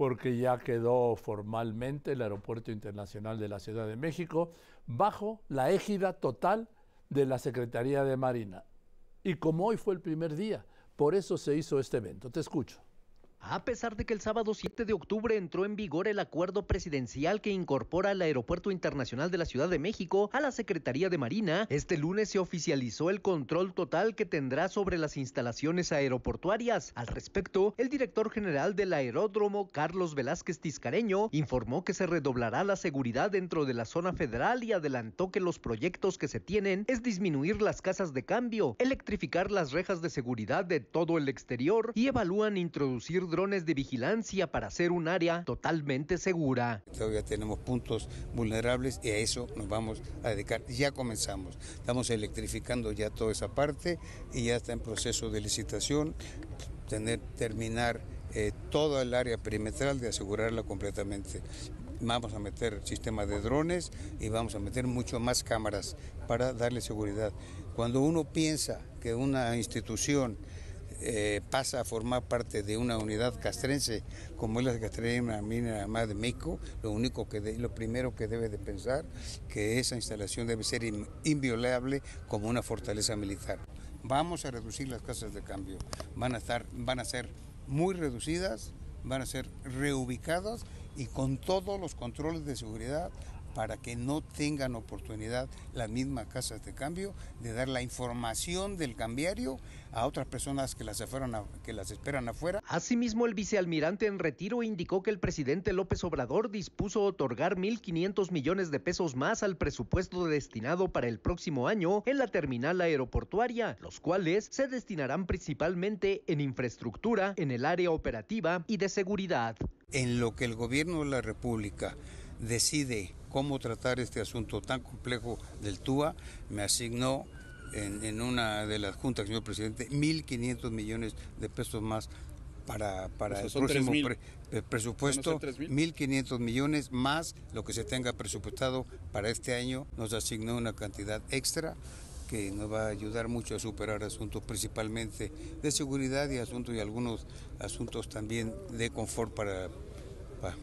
porque ya quedó formalmente el Aeropuerto Internacional de la Ciudad de México bajo la égida total de la Secretaría de Marina. Y como hoy fue el primer día, por eso se hizo este evento. Te escucho. A pesar de que el sábado 7 de octubre entró en vigor el acuerdo presidencial que incorpora al Aeropuerto Internacional de la Ciudad de México a la Secretaría de Marina, este lunes se oficializó el control total que tendrá sobre las instalaciones aeroportuarias. Al respecto, el director general del aeródromo, Carlos Velázquez Tiscareño, informó que se redoblará la seguridad dentro de la zona federal y adelantó que los proyectos que se tienen es disminuir las casas de cambio, electrificar las rejas de seguridad de todo el exterior y evalúan introducir drones de vigilancia para hacer un área totalmente segura. Todavía tenemos puntos vulnerables y a eso nos vamos a dedicar. Ya comenzamos. Estamos electrificando ya toda esa parte y ya está en proceso de licitación. Tener, terminar eh, toda el área perimetral de asegurarla completamente. Vamos a meter sistemas de drones y vamos a meter mucho más cámaras para darle seguridad. Cuando uno piensa que una institución eh, pasa a formar parte de una unidad castrense como es la castrena Mina Más de México, lo único que lo primero que debe de pensar que esa instalación debe ser inviolable como una fortaleza militar. Vamos a reducir las casas de cambio, van a estar, van a ser muy reducidas, van a ser reubicadas y con todos los controles de seguridad para que no tengan oportunidad las mismas casas de cambio de dar la información del cambiario a otras personas que las, las esperan afuera. Asimismo, el vicealmirante en retiro indicó que el presidente López Obrador dispuso otorgar 1.500 millones de pesos más al presupuesto destinado para el próximo año en la terminal aeroportuaria, los cuales se destinarán principalmente en infraestructura, en el área operativa y de seguridad. En lo que el gobierno de la República decide cómo tratar este asunto tan complejo del TUA, me asignó en, una de las juntas, señor presidente, 1.500 millones de pesos más para, el próximo eh, presupuesto, 1.500 millones más lo que se tenga presupuestado para este año, nos asignó una cantidad extra que nos va a ayudar mucho a superar asuntos principalmente de seguridad y asuntos y algunos asuntos también de confort para,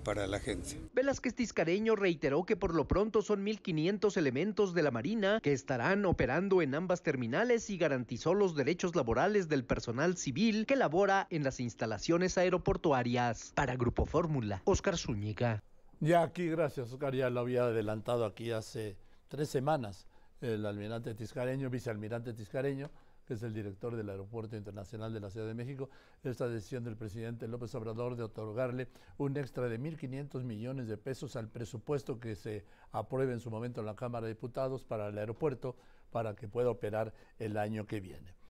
para la agencia. Velázquez Tiscareño reiteró que por lo pronto son 1.500 elementos de la Marina que estarán operando en ambas terminales y garantizó los derechos laborales del personal civil que labora en las instalaciones aeroportuarias. Para Grupo Fórmula, Oscar Zúñiga. Ya aquí, gracias Oscar, ya lo había adelantado aquí hace tres semanas el almirante Tiscareño, vicealmirante Tiscareño, que es el director del Aeropuerto Internacional de la Ciudad de México, esta decisión del presidente López Obrador de otorgarle un extra de 1.500 millones de pesos al presupuesto que se apruebe en su momento en la Cámara de Diputados para el aeropuerto para que pueda operar el año que viene.